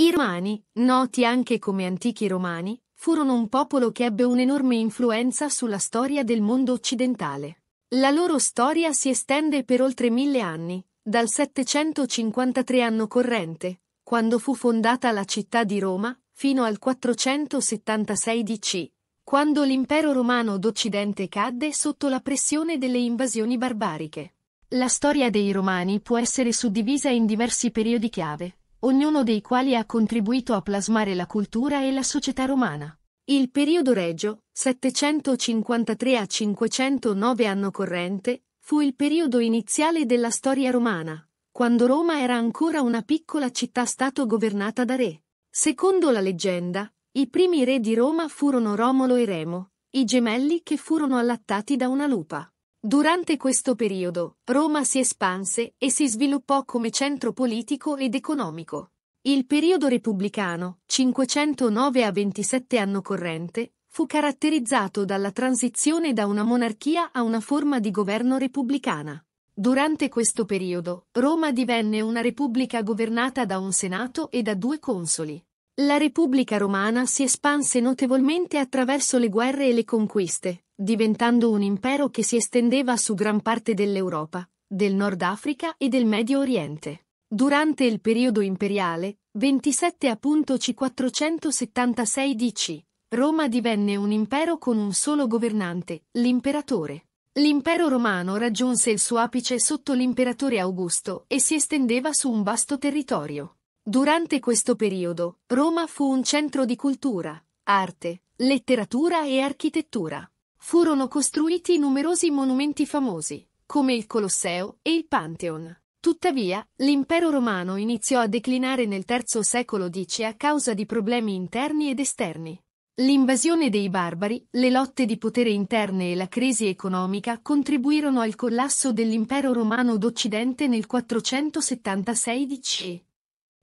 I Romani, noti anche come antichi Romani, furono un popolo che ebbe un'enorme influenza sulla storia del mondo occidentale. La loro storia si estende per oltre mille anni, dal 753 anno corrente, quando fu fondata la città di Roma, fino al 476 DC, quando l'impero romano d'Occidente cadde sotto la pressione delle invasioni barbariche. La storia dei Romani può essere suddivisa in diversi periodi chiave, ognuno dei quali ha contribuito a plasmare la cultura e la società romana. Il periodo regio, 753 a 509 anno corrente, fu il periodo iniziale della storia romana, quando Roma era ancora una piccola città-stato governata da re. Secondo la leggenda, i primi re di Roma furono Romolo e Remo, i gemelli che furono allattati da una lupa. Durante questo periodo, Roma si espanse e si sviluppò come centro politico ed economico. Il periodo repubblicano, 509 a 27 anno corrente, fu caratterizzato dalla transizione da una monarchia a una forma di governo repubblicana. Durante questo periodo, Roma divenne una repubblica governata da un senato e da due consoli. La Repubblica romana si espanse notevolmente attraverso le guerre e le conquiste, diventando un impero che si estendeva su gran parte dell'Europa, del Nord Africa e del Medio Oriente. Durante il periodo imperiale, 27.476 DC, Roma divenne un impero con un solo governante, l'imperatore. L'impero romano raggiunse il suo apice sotto l'imperatore Augusto e si estendeva su un vasto territorio. Durante questo periodo, Roma fu un centro di cultura, arte, letteratura e architettura. Furono costruiti numerosi monumenti famosi, come il Colosseo e il Pantheon. Tuttavia, l'impero romano iniziò a declinare nel III secolo DC a causa di problemi interni ed esterni. L'invasione dei barbari, le lotte di potere interne e la crisi economica contribuirono al collasso dell'impero romano d'Occidente nel 476 DC.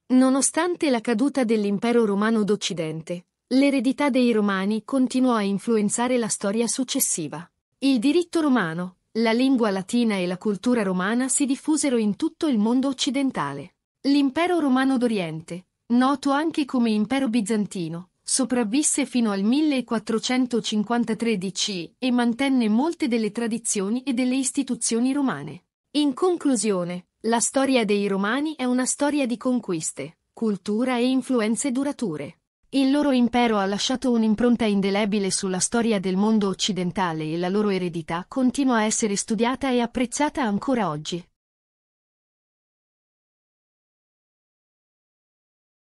Nonostante la caduta dell'impero romano d'Occidente, l'eredità dei Romani continuò a influenzare la storia successiva. Il diritto romano, la lingua latina e la cultura romana si diffusero in tutto il mondo occidentale. L'impero romano d'Oriente, noto anche come impero bizantino, sopravvisse fino al 1453 DC e mantenne molte delle tradizioni e delle istituzioni romane. In conclusione, la storia dei Romani è una storia di conquiste, cultura e influenze durature. Il loro impero ha lasciato un'impronta indelebile sulla storia del mondo occidentale e la loro eredità continua a essere studiata e apprezzata ancora oggi.